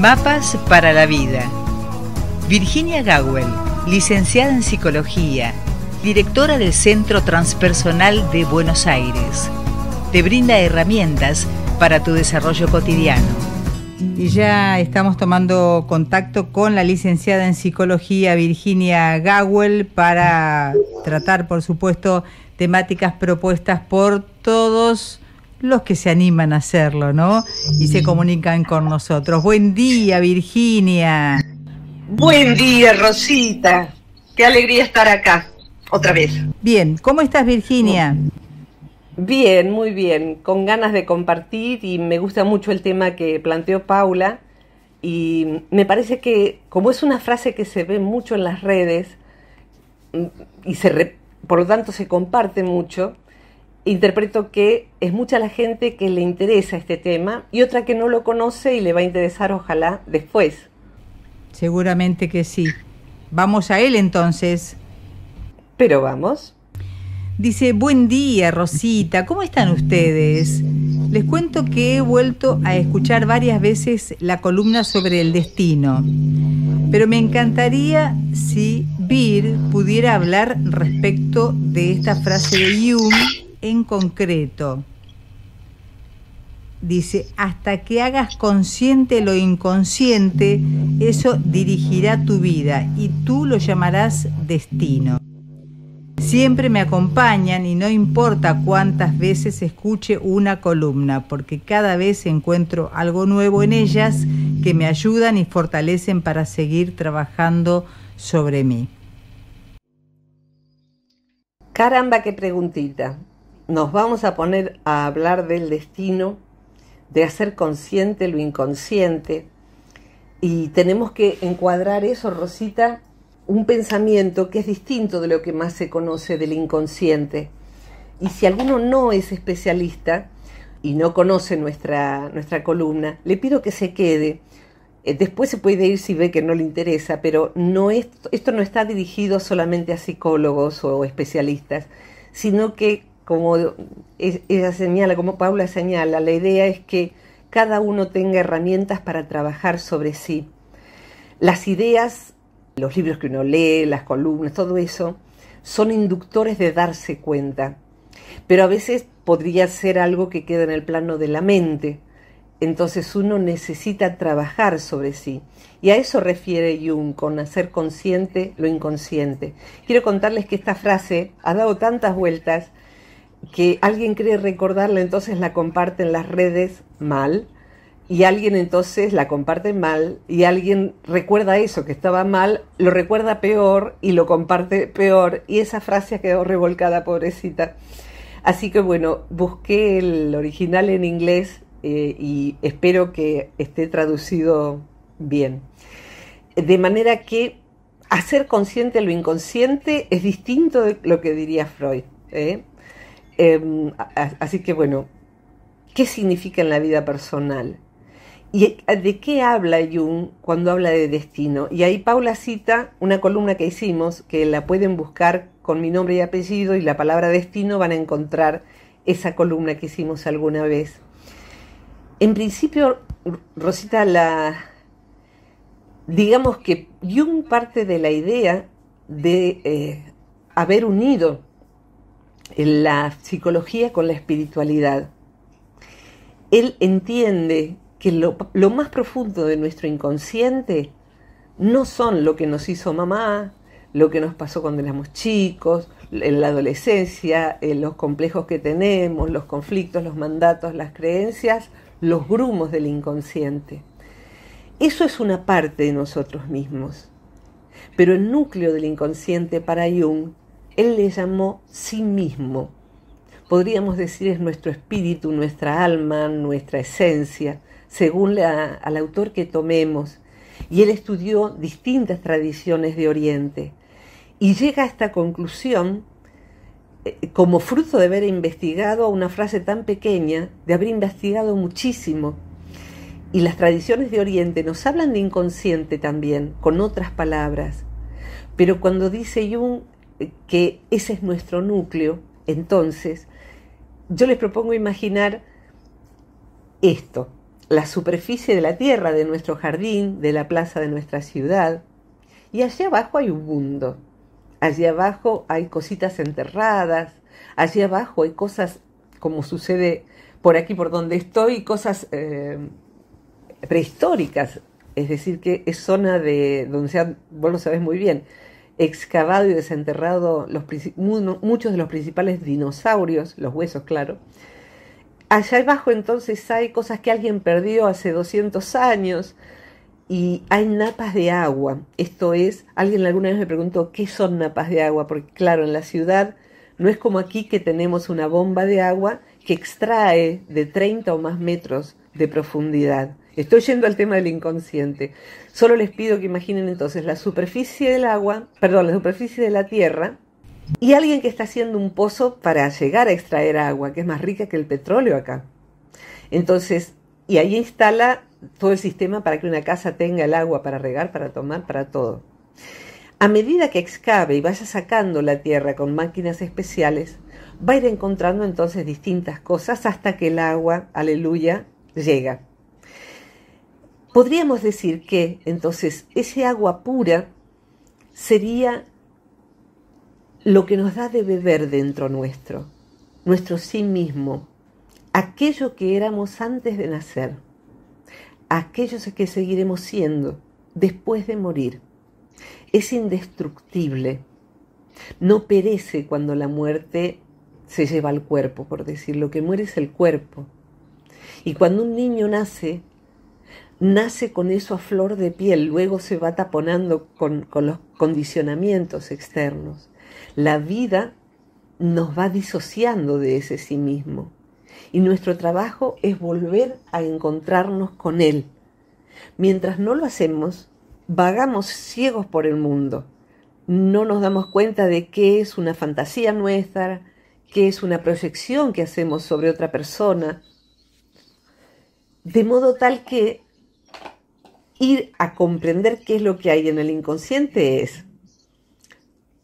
Mapas para la vida. Virginia Gawel, licenciada en Psicología, directora del Centro Transpersonal de Buenos Aires, te brinda herramientas para tu desarrollo cotidiano. Y ya estamos tomando contacto con la licenciada en Psicología Virginia Gawel, para tratar, por supuesto, temáticas propuestas por todos los que se animan a hacerlo, ¿no? Y se comunican con nosotros. Buen día, Virginia. Buen día, Rosita. Qué alegría estar acá, otra vez. Bien, ¿cómo estás, Virginia? Bien, muy bien, con ganas de compartir y me gusta mucho el tema que planteó Paula y me parece que como es una frase que se ve mucho en las redes mm, y se por lo tanto se comparte mucho, interpreto que es mucha la gente que le interesa este tema y otra que no lo conoce y le va a interesar ojalá después. Seguramente que sí. Vamos a él entonces. Pero vamos. Dice, buen día Rosita, ¿cómo están ustedes? Les cuento que he vuelto a escuchar varias veces la columna sobre el destino, pero me encantaría si Bir pudiera hablar respecto de esta frase de Hume en concreto. Dice, hasta que hagas consciente lo inconsciente, eso dirigirá tu vida y tú lo llamarás destino. Siempre me acompañan y no importa cuántas veces escuche una columna, porque cada vez encuentro algo nuevo en ellas que me ayudan y fortalecen para seguir trabajando sobre mí. Caramba, qué preguntita nos vamos a poner a hablar del destino, de hacer consciente lo inconsciente, y tenemos que encuadrar eso, Rosita, un pensamiento que es distinto de lo que más se conoce del inconsciente. Y si alguno no es especialista y no conoce nuestra, nuestra columna, le pido que se quede. Eh, después se puede ir si ve que no le interesa, pero no esto no está dirigido solamente a psicólogos o especialistas, sino que como ella señala, como Paula señala, la idea es que cada uno tenga herramientas para trabajar sobre sí. Las ideas, los libros que uno lee, las columnas, todo eso, son inductores de darse cuenta, pero a veces podría ser algo que queda en el plano de la mente. Entonces uno necesita trabajar sobre sí. Y a eso refiere Jung con hacer consciente lo inconsciente. Quiero contarles que esta frase ha dado tantas vueltas que alguien cree recordarla, entonces la comparte en las redes mal, y alguien entonces la comparte mal, y alguien recuerda eso que estaba mal, lo recuerda peor y lo comparte peor, y esa frase ha quedado revolcada, pobrecita. Así que bueno, busqué el original en inglés eh, y espero que esté traducido bien. De manera que hacer consciente lo inconsciente es distinto de lo que diría Freud. ¿eh? Em, así que bueno, ¿qué significa en la vida personal? ¿Y eh, de qué habla Jung cuando habla de destino? Y ahí Paula cita una columna que hicimos, que la pueden buscar con mi nombre y apellido y la palabra destino, van a encontrar esa columna que hicimos alguna vez. En principio, Rosita, la... digamos que Jung parte de la idea de eh, haber unido la psicología con la espiritualidad. Él entiende que lo, más profundo de nuestro inconsciente no son lo que nos hizo mamá, lo que nos pasó cuando éramos chicos, en la adolescencia, los complejos que tenemos, los conflictos, los mandatos, las creencias, los grumos del inconsciente. Eso es una parte de nosotros mismos. Pero el núcleo del inconsciente para Jung él le llamó sí mismo. Podríamos decir es nuestro espíritu, nuestra alma, nuestra esencia, según la, al autor que tomemos. Y él estudió distintas tradiciones de Oriente y llega a esta conclusión eh, como fruto de haber investigado una frase tan pequeña, de haber investigado muchísimo. Y las tradiciones de Oriente nos hablan de inconsciente también, con otras palabras. Pero cuando dice Jung, que ese es nuestro núcleo, entonces yo les propongo imaginar esto, la superficie de la tierra, de nuestro jardín, de la plaza de nuestra ciudad, y allí abajo hay un mundo, allí abajo hay cositas enterradas, allí abajo hay cosas como sucede por aquí, por donde estoy, cosas eh, prehistóricas, es decir, que es zona de donde se, vos lo sabés muy bien, excavado y desenterrado los, muchos de los principales dinosaurios, los huesos, claro. Allá abajo entonces hay cosas que alguien perdió hace 200 años y hay napas de agua. Esto es, alguien alguna vez me preguntó, ¿qué son napas de agua? Porque claro, en la ciudad no es como aquí que tenemos una bomba de agua que extrae de 30 o más metros de profundidad. Estoy yendo al tema del inconsciente. Solo les pido que imaginen entonces la superficie del agua, perdón, la superficie de la tierra y alguien que está haciendo un pozo para llegar a extraer agua, que es más rica que el petróleo acá. Entonces, y ahí instala todo el sistema para que una casa tenga el agua para regar, para tomar, para todo. A medida que excave y vaya sacando la tierra con máquinas especiales, va a ir encontrando entonces distintas cosas hasta que el agua, aleluya, llega. Podríamos decir que entonces ese agua pura sería lo que nos da de beber dentro nuestro, nuestro sí mismo, aquello que éramos antes de nacer, aquello que seguiremos siendo después de morir. Es indestructible, no perece cuando la muerte se lleva al cuerpo, por decir, lo que muere es el cuerpo. Y cuando un niño nace, nace con eso a flor de piel, luego se va taponando con, los condicionamientos externos. La vida nos va disociando de ese sí mismo y nuestro trabajo es volver a encontrarnos con él. Mientras no lo hacemos, vagamos ciegos por el mundo. No nos damos cuenta de qué es una fantasía nuestra, qué es una proyección que hacemos sobre otra persona. De modo tal que ir a comprender qué es lo que hay en el inconsciente es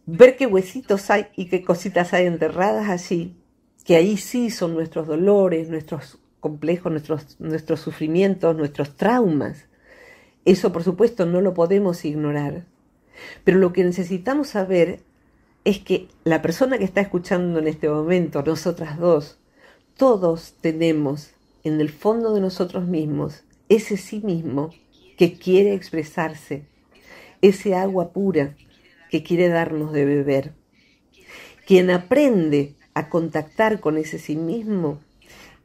ver qué huesitos hay y qué cositas hay enterradas allí, que ahí sí son nuestros dolores, nuestros complejos, nuestros, nuestros sufrimientos, nuestros traumas. Eso por supuesto no lo podemos ignorar. Pero lo que necesitamos saber es que la persona que está escuchando en este momento, nosotras dos, todos tenemos en el fondo de nosotros mismos ese sí mismo que quiere expresarse, ese agua pura que quiere darnos de beber. Quien aprende a contactar con ese sí mismo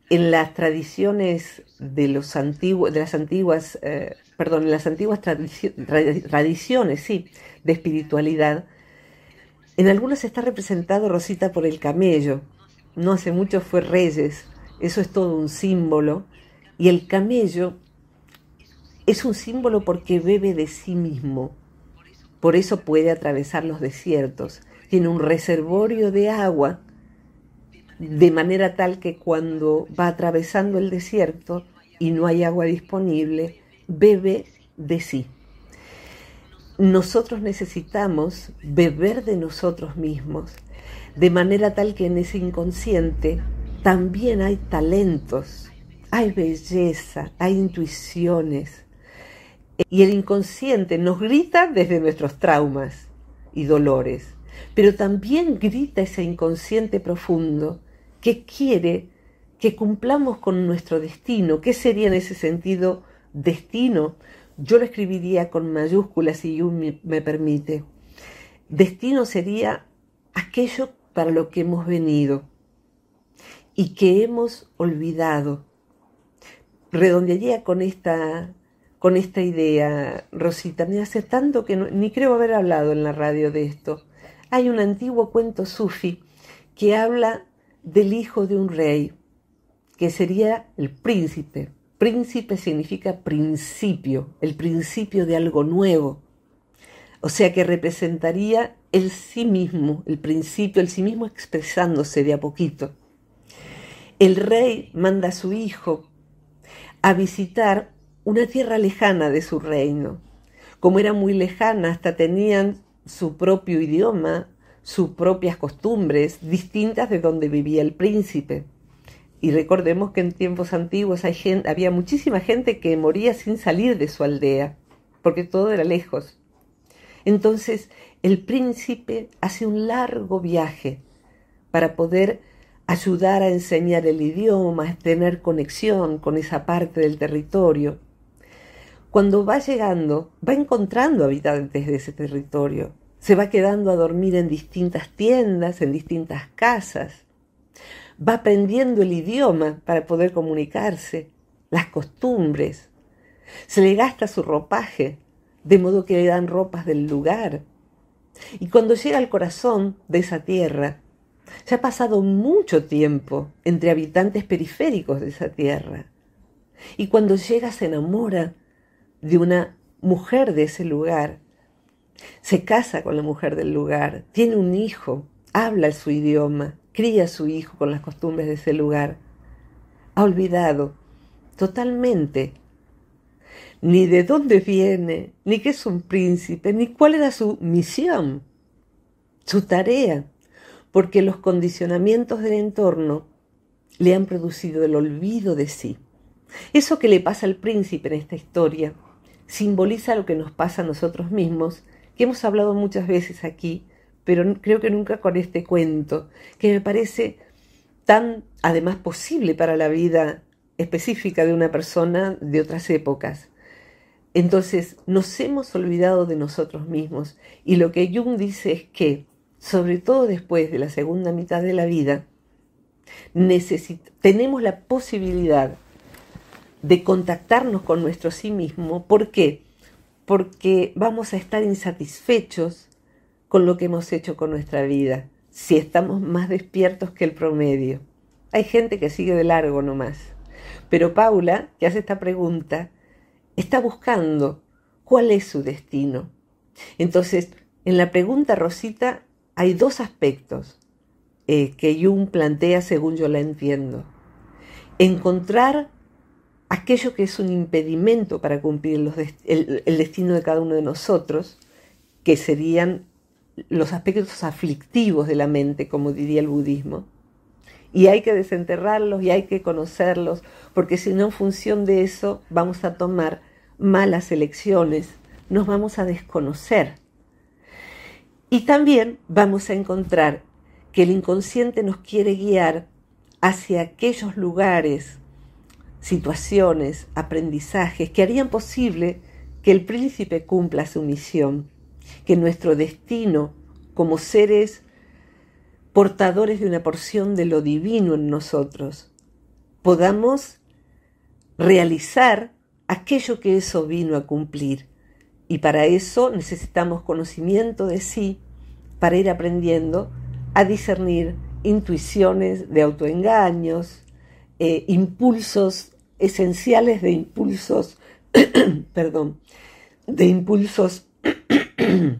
en las tradiciones de los antiguos, de las antiguas, eh, perdón, en las antiguas tradiciones, sí, de espiritualidad. En algunas está representado Rosita por el camello. No hace mucho fue Reyes. Eso es todo un símbolo. Y el camello es un símbolo porque bebe de sí mismo. Por eso puede atravesar los desiertos. Tiene un reservorio de agua de manera tal que cuando va atravesando el desierto y no hay agua disponible, bebe de sí. Nosotros necesitamos beber de nosotros mismos, de manera tal que en ese inconsciente también hay talentos, hay belleza, hay intuiciones, y el inconsciente nos grita desde nuestros traumas y dolores, pero también grita ese inconsciente profundo que quiere que cumplamos con nuestro destino. ¿Qué sería en ese sentido destino? Yo lo escribiría con mayúsculas si me permite. Destino sería aquello para lo que hemos venido y que hemos olvidado. Redondearía con esta con esta idea, Rosita. Me hace tanto que ni creo haber hablado en la radio de esto. Hay un antiguo cuento sufi que habla del hijo de un rey, que sería el príncipe. Príncipe significa principio, el principio de algo nuevo. O sea que representaría el sí mismo, el principio, el sí mismo expresándose de a poquito. El rey manda a su hijo a visitar una tierra lejana de su reino. Como era muy lejana, hasta tenían su propio idioma, sus propias costumbres, distintas de donde vivía el príncipe. Y recordemos que en tiempos antiguos había muchísima gente que moría sin salir de su aldea, porque todo era lejos. Entonces el príncipe hace un largo viaje para poder ayudar a enseñar el idioma, tener conexión con esa parte del territorio. Cuando va llegando, va encontrando habitantes de ese territorio. Se va quedando a dormir en distintas tiendas, en distintas casas. Va aprendiendo el idioma para poder comunicarse, las costumbres. Se le gasta su ropaje, de modo que le dan ropas del lugar. Y cuando llega al corazón de esa tierra, ya ha pasado mucho tiempo entre habitantes periféricos de esa tierra. Y cuando llega se enamora de una mujer de ese lugar, se casa con la mujer del lugar, tiene un hijo, habla su idioma, cría a su hijo con las costumbres de ese lugar. Ha olvidado totalmente ni de dónde viene, ni que es un príncipe, ni cuál era su misión, su tarea, porque los condicionamientos del entorno le han producido el olvido de sí. Eso que le pasa al príncipe en esta historia simboliza lo que nos pasa a nosotros mismos, que hemos hablado muchas veces aquí, pero creo que nunca con este cuento, que me parece tan además posible para la vida específica de una persona de otras épocas. Entonces, nos hemos olvidado de nosotros mismos y lo que Jung dice es que, sobre todo después de la segunda mitad de la vida, tenemos la posibilidad de contactarnos con nuestro sí mismo. ¿Por qué? Porque vamos a estar insatisfechos con lo que hemos hecho con nuestra vida, si estamos más despiertos que el promedio. Hay gente que sigue de largo nomás. Pero Paula, que hace esta pregunta, está buscando cuál es su destino. Entonces, en la pregunta, Rosita, hay dos aspectos eh, que Jung plantea según yo la entiendo. Encontrar aquello que es un impedimento para cumplir el, el destino de cada uno de nosotros, que serían los aspectos aflictivos de la mente, como diría el budismo, y hay que desenterrarlos y hay que conocerlos, porque si no en función de eso vamos a tomar malas elecciones, nos vamos a desconocer. Y también vamos a encontrar que el inconsciente nos quiere guiar hacia aquellos lugares situaciones, aprendizajes que harían posible que el príncipe cumpla su misión, que nuestro destino como seres portadores de una porción de lo divino en nosotros, podamos realizar aquello que eso vino a cumplir. Y para eso necesitamos conocimiento de sí, para ir aprendiendo a discernir intuiciones de autoengaños, eh, impulsos esenciales de impulsos, perdón, de impulsos,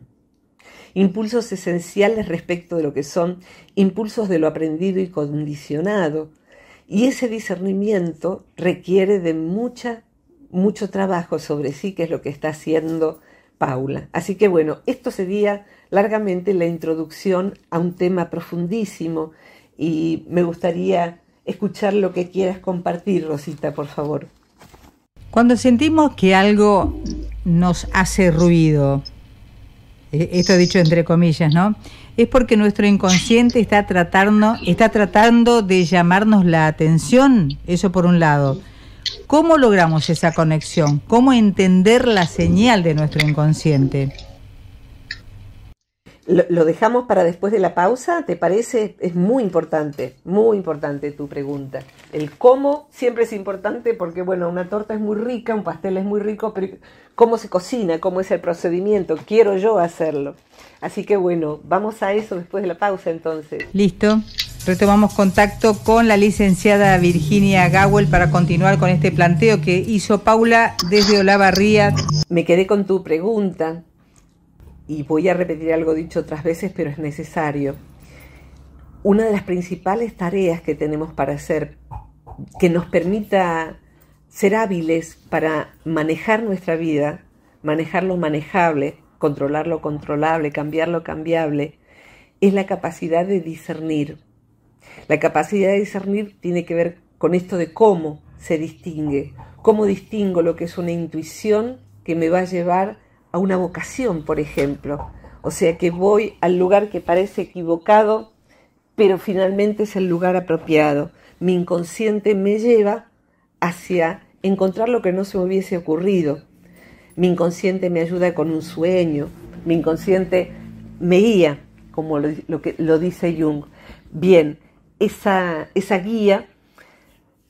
impulsos esenciales respecto de lo que son impulsos de lo aprendido y condicionado. Y ese discernimiento requiere de mucha, mucho trabajo sobre sí, que es lo que está haciendo Paula. Así que bueno, esto sería largamente la introducción a un tema profundísimo y me gustaría escuchar lo que quieras compartir, Rosita, por favor. Cuando sentimos que algo nos hace ruido, eh, esto dicho entre comillas, ¿no? Es porque nuestro inconsciente está tratando, está tratando de llamarnos la atención, eso por un lado. ¿Cómo logramos esa conexión? ¿Cómo entender la señal de nuestro inconsciente? Lo, dejamos para después de la pausa, ¿te parece? Es muy importante, muy importante tu pregunta. El cómo siempre es importante porque, bueno, una torta es muy rica, un pastel es muy rico, pero cómo se cocina, cómo es el procedimiento, quiero yo hacerlo. Así que, bueno, vamos a eso después de la pausa entonces. Listo. Retomamos contacto con la licenciada Virginia Gawel para continuar con este planteo que hizo Paula desde Olavarría. Me quedé con tu pregunta y voy a repetir algo dicho otras veces, pero es necesario. Una de las principales tareas que tenemos para hacer, que nos permita ser hábiles para manejar nuestra vida, manejar lo manejable, controlar lo controlable, cambiar lo cambiable, es la capacidad de discernir. La capacidad de discernir tiene que ver con esto de cómo se distingue, cómo distingo lo que es una intuición que me va a llevar a una vocación, por ejemplo. O sea que voy al lugar que parece equivocado, pero finalmente es el lugar apropiado. Mi inconsciente me lleva hacia encontrar lo que no se me hubiese ocurrido. Mi inconsciente me ayuda con un sueño, mi inconsciente me guía, como lo, lo dice Jung. Bien, esa, esa guía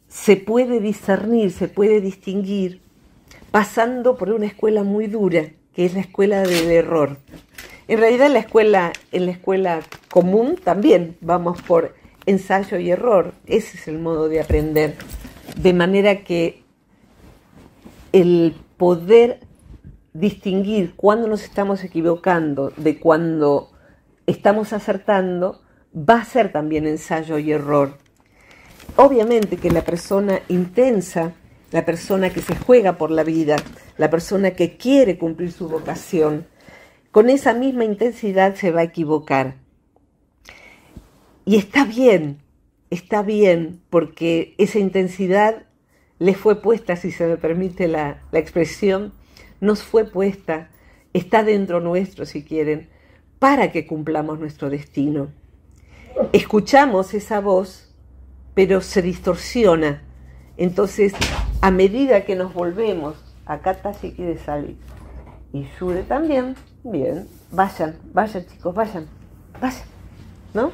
se puede discernir, se puede distinguir pasando por una escuela muy dura, que es la escuela del error. En realidad la escuela, en la escuela común también vamos por ensayo y error. Ese es el modo de aprender. De manera que el poder distinguir cuando nos estamos equivocando de cuando estamos acertando va a ser también ensayo y error. Obviamente que la persona intensa la persona que se juega por la vida, la persona que quiere cumplir su vocación, con esa misma intensidad se va a equivocar. Y está bien, está bien, porque esa intensidad le fue puesta, si se me permite la, la expresión, nos fue puesta, está dentro nuestro, si quieren, para que cumplamos nuestro destino. Escuchamos esa voz, pero se distorsiona. Entonces a medida que nos volvemos a Katashiki de salir, y Jude también, bien, vayan, vayan chicos, vayan, vayan, ¿no?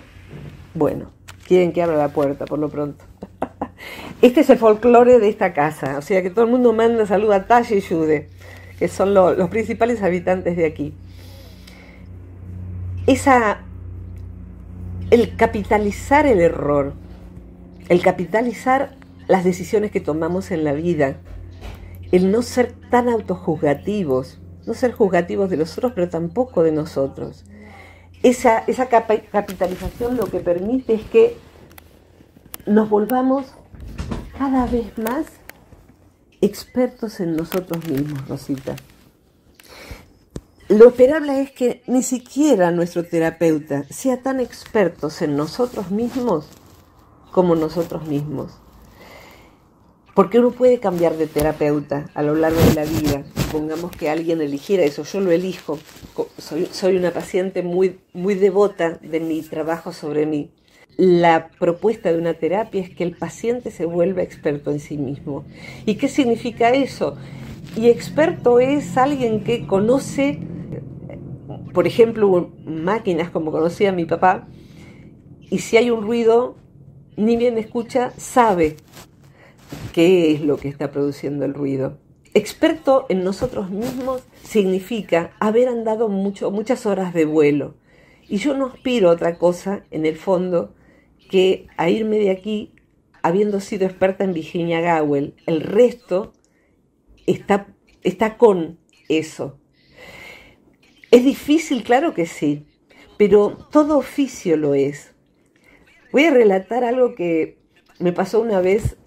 Bueno, quieren que abra la puerta por lo pronto. Este es el folclore de esta casa, o sea que todo el mundo manda salud a Tashi y Yude, que son los principales habitantes de aquí. Esa, el capitalizar el error, el capitalizar las decisiones que tomamos en la vida, el no ser tan autojuzgativos, no ser juzgativos de los otros, pero tampoco de nosotros. Esa, esa capitalización lo que permite es que nos volvamos cada vez más expertos en nosotros mismos, Rosita. Lo esperable es que ni siquiera nuestro terapeuta sea tan experto en nosotros mismos como nosotros mismos. Porque uno puede cambiar de terapeuta a lo largo de la vida. Supongamos que alguien eligiera eso, yo lo elijo. Soy, una paciente muy, muy devota de mi trabajo sobre mí. La propuesta de una terapia es que el paciente se vuelva experto en sí mismo. ¿Y qué significa eso? Y experto es alguien que conoce, por ejemplo, máquinas como conocía mi papá, y si hay un ruido, ni bien escucha, sabe qué es lo que está produciendo el ruido. Experto en nosotros mismos significa haber andado mucho, muchas horas de vuelo. Y yo no aspiro a otra cosa, en el fondo, que a irme de aquí habiendo sido experta en Virginia Gowell. El resto está, está con eso. ¿Es difícil? Claro que sí, pero todo oficio lo es. Voy a relatar algo que me pasó una vez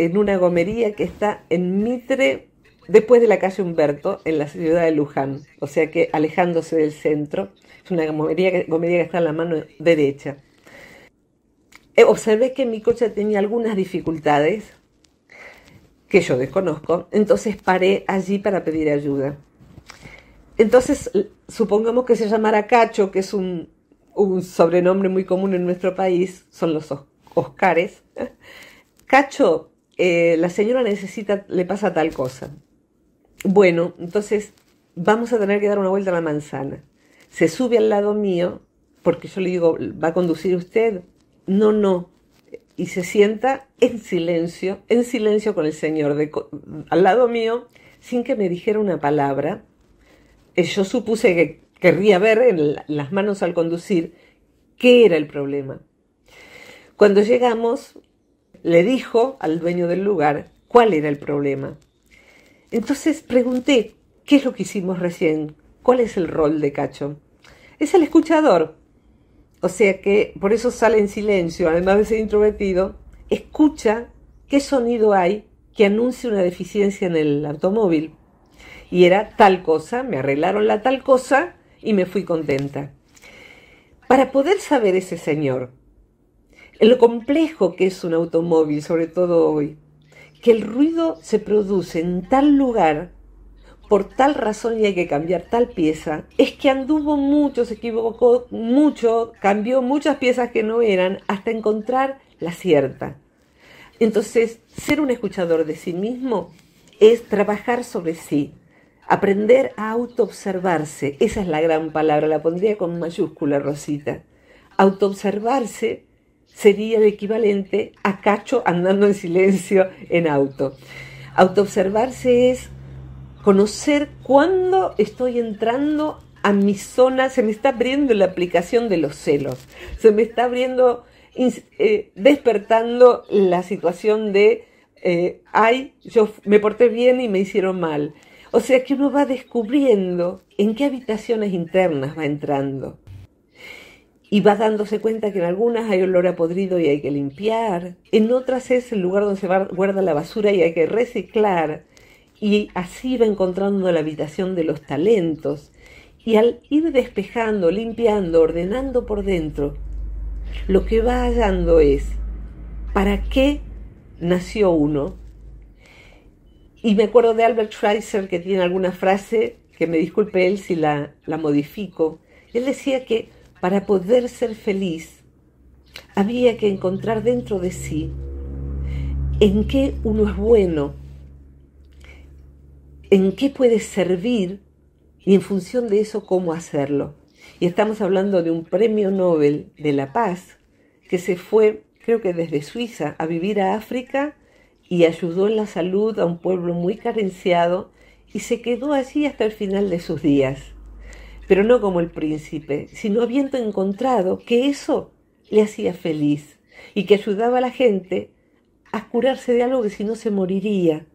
en una gomería que está en Mitre, después de la calle Humberto, en la ciudad de Luján, o sea que alejándose del centro. Es una gomería que, está en la mano derecha. Eh, observé que mi coche tenía algunas dificultades que yo desconozco, entonces paré allí para pedir ayuda. Entonces, supongamos que se llamara Cacho, que es un, un sobrenombre muy común en nuestro país, son los Oscares. Cacho eh, la señora necesita, le pasa tal cosa. Bueno, entonces vamos a tener que dar una vuelta a la manzana. Se sube al lado mío, porque yo le digo, ¿va a conducir usted? No, no. Y se sienta en silencio, en silencio con el señor al lado mío, sin que me dijera una palabra. Eh, yo supuse que querría ver en las manos al conducir qué era el problema. Cuando llegamos, le dijo al dueño del lugar cuál era el problema. Entonces pregunté, ¿qué es lo que hicimos recién? ¿Cuál es el rol de Cacho? Es el escuchador. O sea que por eso sale en silencio, además de ser introvertido, escucha qué sonido hay que anuncie una deficiencia en el automóvil. Y era tal cosa, me arreglaron la tal cosa y me fui contenta. Para poder saber ese señor lo complejo que es un automóvil, sobre todo hoy, que el ruido se produce en tal lugar, por tal razón y hay que cambiar tal pieza, es que anduvo mucho, se equivocó mucho, cambió muchas piezas que no eran, hasta encontrar la cierta. Entonces, ser un escuchador de sí mismo es trabajar sobre sí, aprender a autoobservarse. Esa es la gran palabra, la pondría con mayúscula, Rosita. Autoobservarse sería el equivalente a Cacho andando en silencio en auto. Autoobservarse es conocer cuándo estoy entrando a mi zona, se me está abriendo la aplicación de los celos, se me está abriendo, eh, despertando la situación de, eh, ay, yo me porté bien y me hicieron mal. O sea que uno va descubriendo en qué habitaciones internas va entrando y va dándose cuenta que en algunas hay olor a podrido y hay que limpiar, en otras es el lugar donde se guarda la basura y hay que reciclar, y así va encontrando la habitación de los talentos, y al ir despejando, limpiando, ordenando por dentro, lo que va hallando es, ¿para qué nació uno? Y me acuerdo de Albert Schweitzer que tiene alguna frase, que me disculpe él si la, la modifico, él decía que para poder ser feliz, había que encontrar dentro de sí en qué uno es bueno, en qué puede servir y en función de eso cómo hacerlo. Y estamos hablando de un premio Nobel de la Paz que se fue, creo que desde Suiza, a vivir a África y ayudó en la salud a un pueblo muy carenciado y se quedó allí hasta el final de sus días pero no como el príncipe, sino habiendo encontrado que eso le hacía feliz y que ayudaba a la gente a curarse de algo que si no se moriría,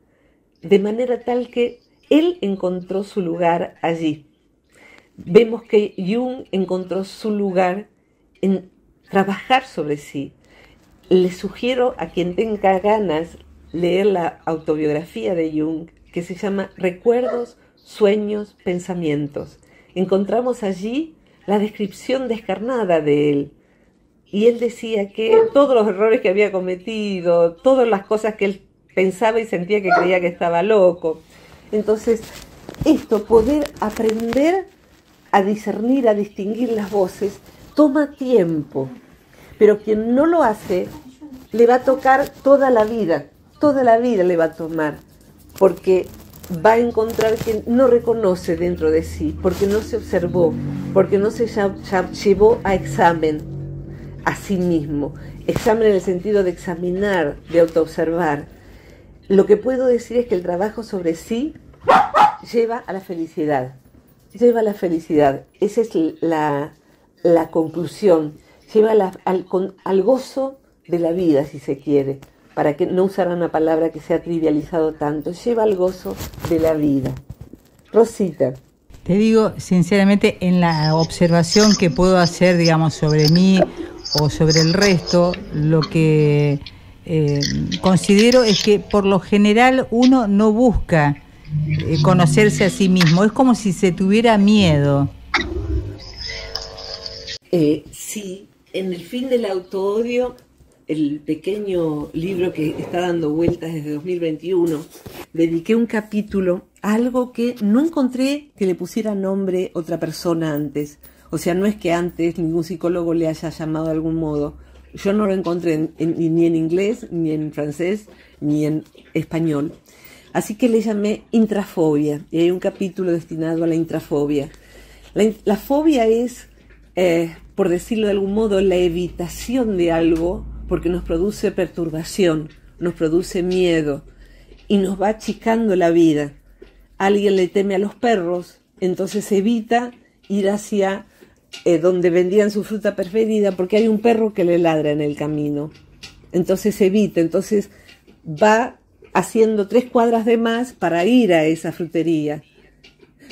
de manera tal que él encontró su lugar allí. Vemos que Jung encontró su lugar en trabajar sobre sí. Le sugiero a quien tenga ganas leer la autobiografía de Jung que se llama Recuerdos, Sueños, Pensamientos encontramos allí la descripción descarnada de él. Y él decía que todos los errores que había cometido, todas las cosas que él pensaba y sentía que creía que estaba loco. Entonces, esto, poder aprender a discernir, a distinguir las voces, toma tiempo. Pero quien no lo hace, le va a tocar toda la vida, toda la vida le va a tomar. Porque va a encontrar que no reconoce dentro de sí, porque no se observó, porque no se llevó a examen a sí mismo. Examen en el sentido de examinar, de autoobservar. Lo que puedo decir es que el trabajo sobre sí lleva a la felicidad. Lleva a la felicidad. Esa es la, la conclusión. Lleva al gozo de la vida, si se quiere para que no usara una palabra que se ha trivializado tanto, lleva el gozo de la vida. Rosita. Te digo, sinceramente, en la observación que puedo hacer, digamos, sobre mí o sobre el resto, lo que eh, considero es que por lo general uno no busca eh, conocerse a sí mismo, es como si se tuviera miedo. Eh, sí, en el fin del autoodio el pequeño libro que está dando vueltas desde 2021, dediqué un capítulo a algo que no encontré que le pusiera nombre otra persona antes. O sea, no es que antes ningún psicólogo le haya llamado de algún modo. Yo no lo encontré ni en inglés, ni en francés, ni en español. Así que le llamé intrafobia. Y hay un capítulo destinado a la intrafobia. La, fobia es, eh, por decirlo de algún modo, la evitación de algo porque nos produce perturbación, nos produce miedo y nos va achicando la vida. Alguien le teme a los perros, entonces evita ir hacia eh, donde vendían su fruta preferida porque hay un perro que le ladra en el camino. Entonces evita, entonces va haciendo tres cuadras de más para ir a esa frutería.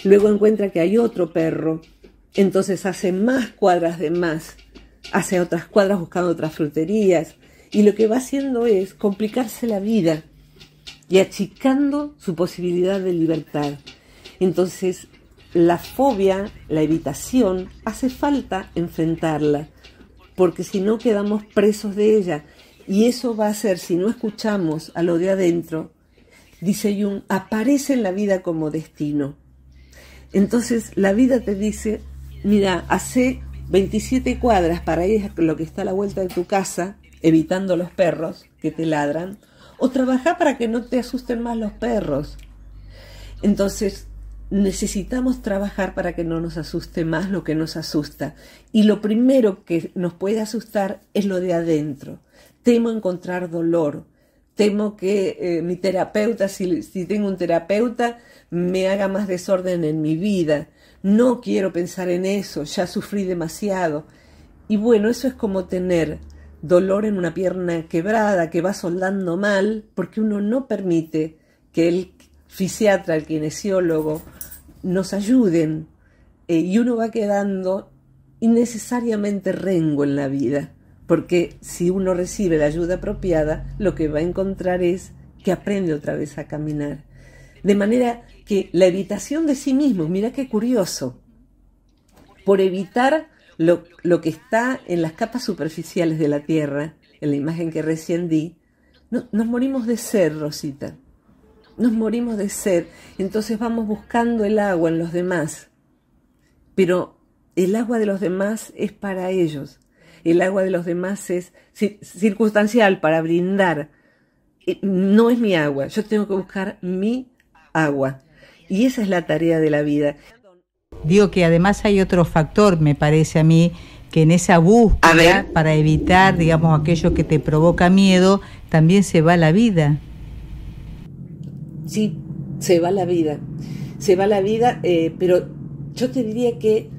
Luego encuentra que hay otro perro, entonces hace más cuadras de más hacia otras cuadras buscando otras fruterías. Y lo que va haciendo es complicarse la vida y achicando su posibilidad de libertad. Entonces, la fobia, la evitación, hace falta enfrentarla, porque si no quedamos presos de ella. Y eso va a ser, si no escuchamos a lo de adentro, dice Jung, aparece en la vida como destino. Entonces la vida te dice, mira, hace 27 cuadras para ir a lo que está a la vuelta de tu casa, evitando los perros que te ladran, o trabajar para que no te asusten más los perros. Entonces, necesitamos trabajar para que no nos asuste más lo que nos asusta. Y lo primero que nos puede asustar es lo de adentro. Temo encontrar dolor. Temo que eh, mi terapeuta, si, si tengo un terapeuta, me haga más desorden en mi vida no quiero pensar en eso, ya sufrí demasiado. Y bueno, eso es como tener dolor en una pierna quebrada que va soldando mal, porque uno no permite que el fisiatra, el kinesiólogo, nos ayuden eh, y uno va quedando innecesariamente rengo en la vida, porque si uno recibe la ayuda apropiada, lo que va a encontrar es que aprende otra vez a caminar. De manera que la evitación de sí mismo, mira qué curioso, por evitar lo, que está en las capas superficiales de la Tierra, en la imagen que recién di, nos morimos de ser Rosita, nos morimos de ser, entonces vamos buscando el agua en los demás, pero el agua de los demás es para ellos, el agua de los demás es circunstancial para brindar, no es mi agua, yo tengo que buscar mi agua. Y esa es la tarea de la vida. Digo que además hay otro factor, me parece a mí, que en esa búsqueda para evitar, digamos, aquello que te provoca miedo, también se va la vida. Sí, se va la vida. Se va la vida, eh, pero yo te diría que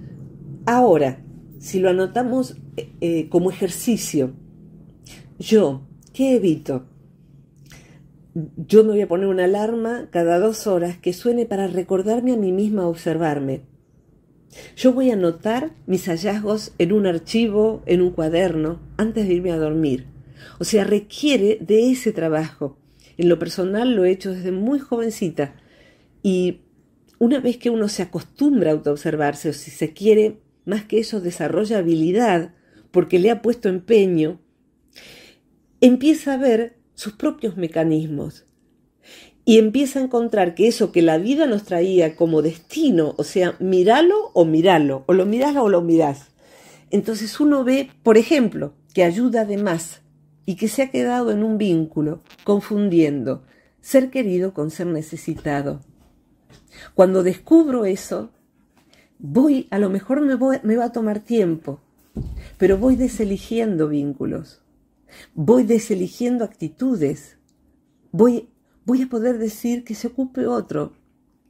ahora, si lo anotamos eh, eh, como ejercicio, yo, ¿qué evito? yo me voy a poner una alarma cada dos horas que suene para recordarme a mí misma a observarme. Yo voy a anotar mis hallazgos en un archivo, en un cuaderno, antes de irme a dormir. O sea, requiere de ese trabajo. En lo personal lo he hecho desde muy jovencita. Y una vez que uno se acostumbra a autoobservarse, o si se quiere, más que eso, desarrolla habilidad, porque le ha puesto empeño, empieza a ver sus propios mecanismos y empieza a encontrar que eso que la vida nos traía como destino, o sea, miralo o miralo, o lo mirás o lo mirás. Entonces uno ve, por ejemplo, que ayuda de más y que se ha quedado en un vínculo, confundiendo ser querido con ser necesitado. Cuando descubro eso, voy, a lo mejor me, me va a tomar tiempo, pero voy deseligiendo vínculos voy deseligiendo actitudes, voy, voy a poder decir que se ocupe otro.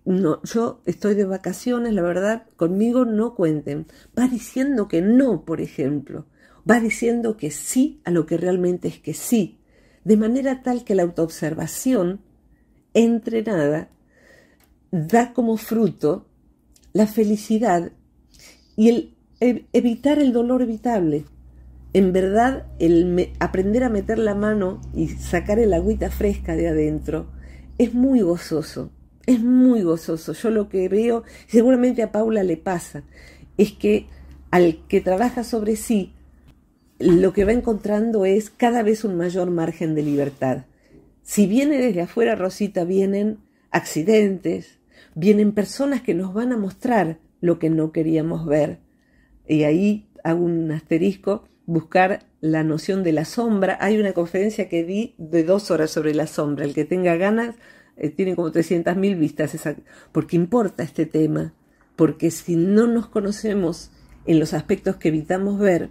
No, yo estoy de vacaciones, la verdad, conmigo no cuenten. Va diciendo que no, por ejemplo. Va diciendo que sí a lo que realmente es que sí. De manera tal que la autoobservación entrenada da como fruto la felicidad y el evitar el dolor evitable en verdad el aprender a meter la mano y sacar el agüita fresca de adentro es muy gozoso, es muy gozoso. Yo lo que veo, seguramente a Paula le pasa, es que al que trabaja sobre sí, lo que va encontrando es cada vez un mayor margen de libertad. Si viene desde afuera, Rosita, vienen accidentes, vienen personas que nos van a mostrar lo que no queríamos ver. Y ahí hago un asterisco, buscar la noción de la sombra. Hay una conferencia que di de dos horas sobre la sombra. El que tenga ganas eh, tiene como 300.000 vistas, esa, porque importa este tema. Porque si no nos conocemos en los aspectos que evitamos ver,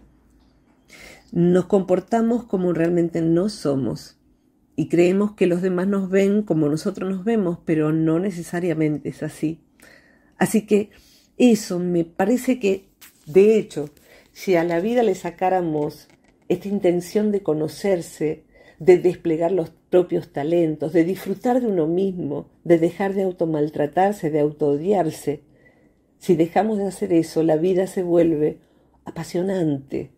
nos comportamos como realmente no somos y creemos que los demás nos ven como nosotros nos vemos, pero no necesariamente es así. Así que eso me parece que, de hecho, si a la vida le sacáramos esta intención de conocerse, de desplegar los propios talentos, de disfrutar de uno mismo, de dejar de automaltratarse, de autoodiarse, si dejamos de hacer eso, la vida se vuelve apasionante,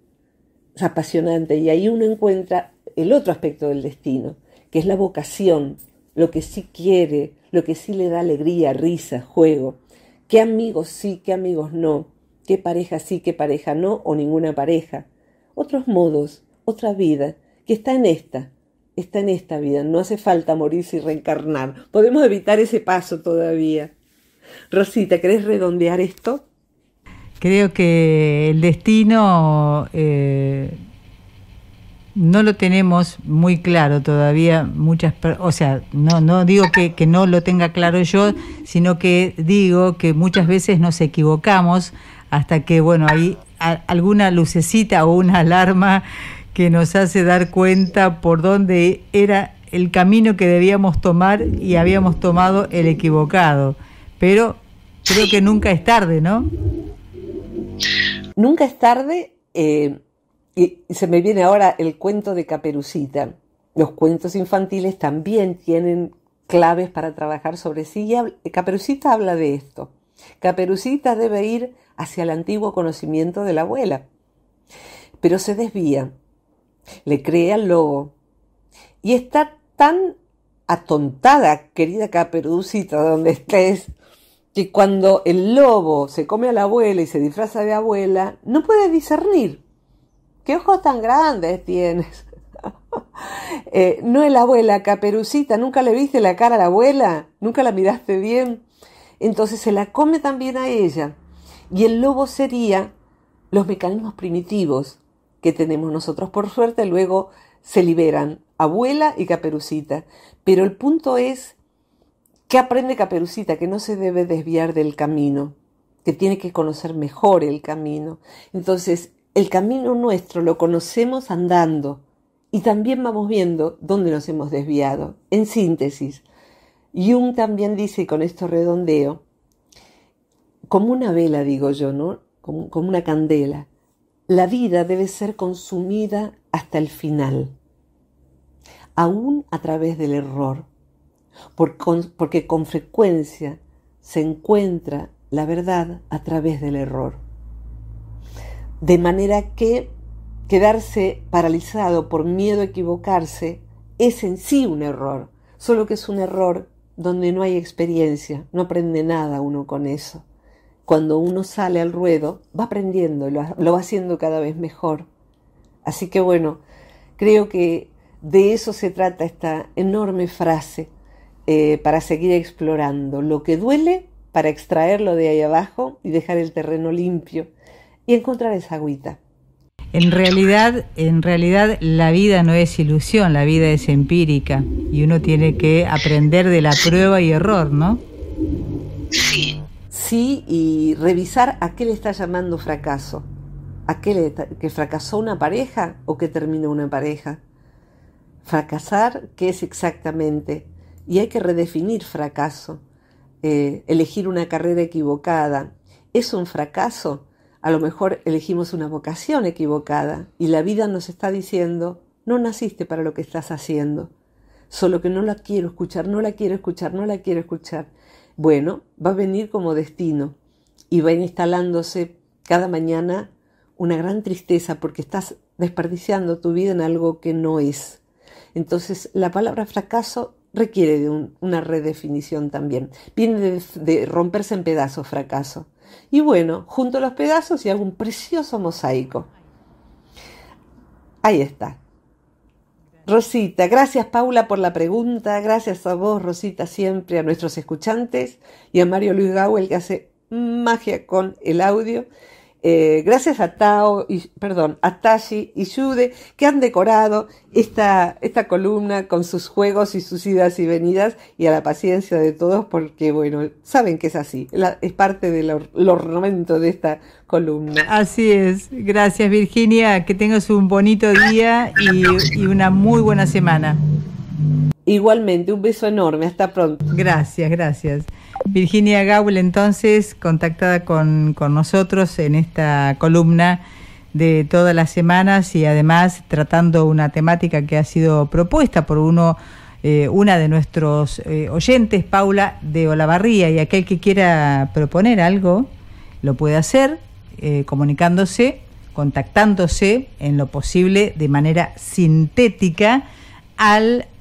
apasionante, y ahí uno encuentra el otro aspecto del destino, que es la vocación, lo que sí quiere, lo que sí le da alegría, risa, juego, qué amigos sí, qué amigos no, qué pareja sí, qué pareja no, o ninguna pareja. Otros modos, otra vida, que está en esta, está en esta vida, no hace falta morirse y reencarnar. Podemos evitar ese paso todavía. Rosita, ¿querés redondear esto? Creo que el destino eh, no lo tenemos muy claro todavía. Muchas, o sea, no, no digo que no lo tenga claro yo, sino que digo que muchas veces nos equivocamos hasta que, bueno, hay alguna lucecita o una alarma que nos hace dar cuenta por dónde era el camino que debíamos tomar y habíamos tomado el equivocado. Pero creo que nunca es tarde, ¿no? Nunca es tarde. Eh, y se me viene ahora el cuento de Caperucita. Los cuentos infantiles también tienen claves para trabajar sobre sí. Y Caperucita habla de esto. Caperucita debe ir hacia el antiguo conocimiento de la abuela. Pero se desvía, le cree al lobo y está tan atontada, querida caperucita, donde estés, que cuando el lobo se come a la abuela y se disfraza de abuela, no puede discernir. ¿Qué ojos tan grandes tienes? Eh, no es la abuela, caperucita, nunca le viste la cara a la abuela, nunca la miraste bien. Entonces se la come también a ella. Y el lobo sería los mecanismos primitivos que tenemos nosotros. Por suerte luego se liberan abuela y caperucita. Pero el punto es que aprende caperucita, que no se debe desviar del camino, que tiene que conocer mejor el camino. Entonces, el camino nuestro lo conocemos andando y también vamos viendo dónde nos hemos desviado. En síntesis, Jung también dice, con esto redondeo, como una vela, digo yo, ¿no? Como, una candela. La vida debe ser consumida hasta el final, aún a través del error, porque porque con frecuencia se encuentra la verdad a través del error. De manera que quedarse paralizado por miedo a equivocarse es en sí un error, solo que es un error donde no hay experiencia, no aprende nada uno con eso cuando uno sale al ruedo, va aprendiendo, lo, va haciendo cada vez mejor. Así que bueno, creo que de eso se trata esta enorme frase eh, para seguir explorando lo que duele para extraerlo de ahí abajo y dejar el terreno limpio y encontrar esa agüita. En realidad, en realidad la vida no es ilusión, la vida es empírica y uno tiene que aprender de la prueba y error, ¿no? Sí, sí y revisar a qué le está llamando fracaso. ¿A qué le que fracasó una pareja o que terminó una pareja? Fracasar, ¿qué es exactamente? Y hay que redefinir fracaso. Eh, elegir una carrera equivocada es un fracaso. A lo mejor elegimos una vocación equivocada y la vida nos está diciendo, no naciste para lo que estás haciendo. Solo que no la quiero escuchar, no la quiero escuchar, no la quiero escuchar. Bueno, va a venir como destino y va instalándose cada mañana una gran tristeza porque estás desperdiciando tu vida en algo que no es. Entonces, la palabra fracaso requiere de una redefinición también. Viene de, romperse en pedazos fracaso. Y bueno, junto a los pedazos y hago un precioso mosaico. Ahí está. Rosita, gracias Paula por la pregunta, gracias a vos Rosita siempre, a nuestros escuchantes y a Mario Luis el que hace magia con el audio. Eh, gracias a Tao, y, perdón, a Tashi y Jude que han decorado esta, esta columna con sus juegos y sus idas y venidas y a la paciencia de todos porque, bueno, saben que es así, es parte del ornamento de esta columna. Así es, gracias Virginia, que tengas un bonito día y una muy buena semana. Igualmente, un beso enorme, hasta pronto. Gracias, gracias. Virginia Gaul, entonces, contactada con, nosotros en esta columna de todas las semanas y además tratando una temática que ha sido propuesta por uno eh, una de nuestros eh, oyentes, Paula de Olavarría, y aquel que quiera proponer algo, lo puede hacer eh, comunicándose, contactándose en lo posible de manera sintética al